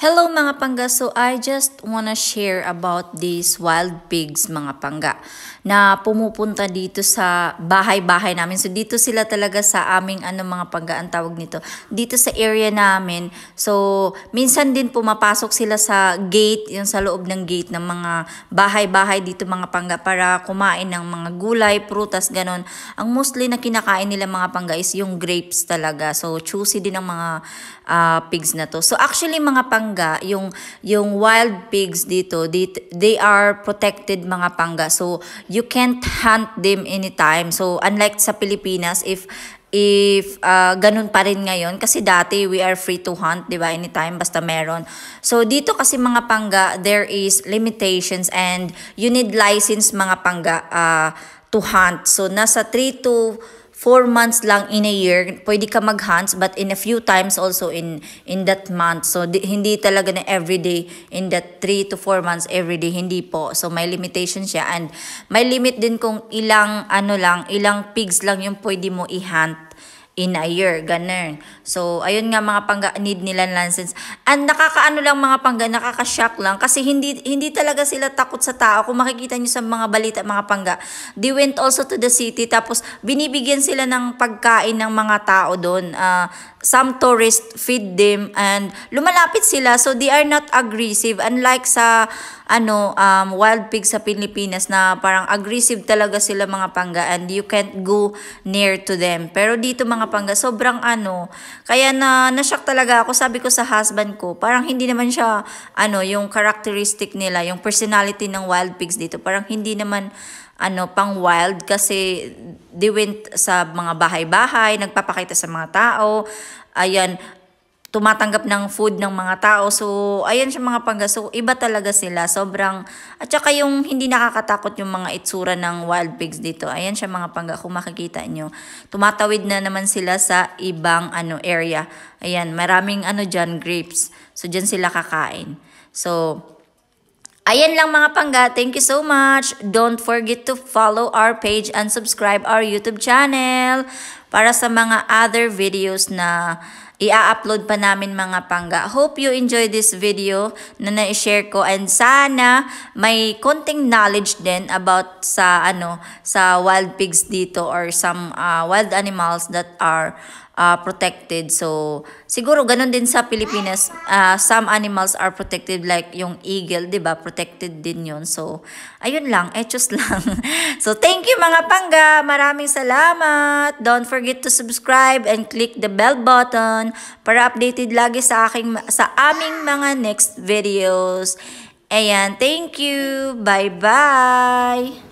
Hello mga pangga, so I just wanna share about these wild pigs mga pangga na pumupunta dito sa bahay-bahay namin. So dito sila talaga sa aming ano mga pangga ang tawag nito. Dito sa area namin. So minsan din pumapasok sila sa gate, yung sa loob ng gate ng mga bahay-bahay dito mga pangga para kumain ng mga gulay, prutas, ganon. Ang mostly na kinakain nila mga pangga is yung grapes talaga. So choosy din ang mga uh, pigs na to. So actually mga pangga, pangga, yung, yung wild pigs dito, dito, they are protected mga pangga. So, you can't hunt them anytime. So, unlike sa Pilipinas, if if uh, ganun pa rin ngayon kasi dati we are free to hunt 'di ba anytime basta meron so dito kasi mga pangga there is limitations and you need license mga pangga uh, ah, to hunt so nasa 3 to four months lang in a year, pwede ka mag-hunts but in a few times also in in that month. So di, hindi talaga na everyday in that three to four months everyday, hindi po. So may limitation siya and may limit din kung ilang ano lang, ilang pigs lang yung pwede mo i-hunt in a year, ganun. So, ayun nga mga pangga, need nila license. And nakakaano lang mga pangga, nakakashock lang kasi hindi, hindi talaga sila takot sa tao. Kung makikita nyo sa mga balita mga pangga, they went also to the city tapos binibigyan sila ng pagkain ng mga tao doon. Uh, some tourists feed them and lumalapit sila so they are not aggressive unlike sa ano um, wild pig sa Pilipinas na parang aggressive talaga sila mga pangga and you can't go near to them pero dito mga pangga sobrang ano kaya na nashock talaga ako sabi ko sa husband ko parang hindi naman siya ano yung characteristic nila yung personality ng wild pigs dito parang hindi naman ano, pang wild kasi they went sa mga bahay-bahay, nagpapakita sa mga tao. Ayan, tumatanggap ng food ng mga tao. So, ayan siya mga pangga. So, iba talaga sila. Sobrang, at saka yung hindi nakakatakot yung mga itsura ng wild pigs dito. Ayan siya mga pangga. Kung makikita nyo, tumatawid na naman sila sa ibang ano area. Ayan, maraming ano dyan, grapes. So, dyan sila kakain. So, Ayan lang mga pangga. Thank you so much. Don't forget to follow our page and subscribe our YouTube channel para sa mga other videos na i-upload pa namin mga pangga. Hope you enjoy this video na na-share ko and sana may konting knowledge din about sa ano sa wild pigs dito or some uh, wild animals that are uh, protected. So siguro ganun din sa Pilipinas, uh, some animals are protected like yung eagle, 'di ba? Protected din 'yon. So ayun lang, etos eh, lang. so thank you mga pangga. Maraming salamat. Don't forget forget to subscribe and click the bell button para updated lagi sa, aking, sa aming mga next videos. Ayan, thank you. Bye-bye.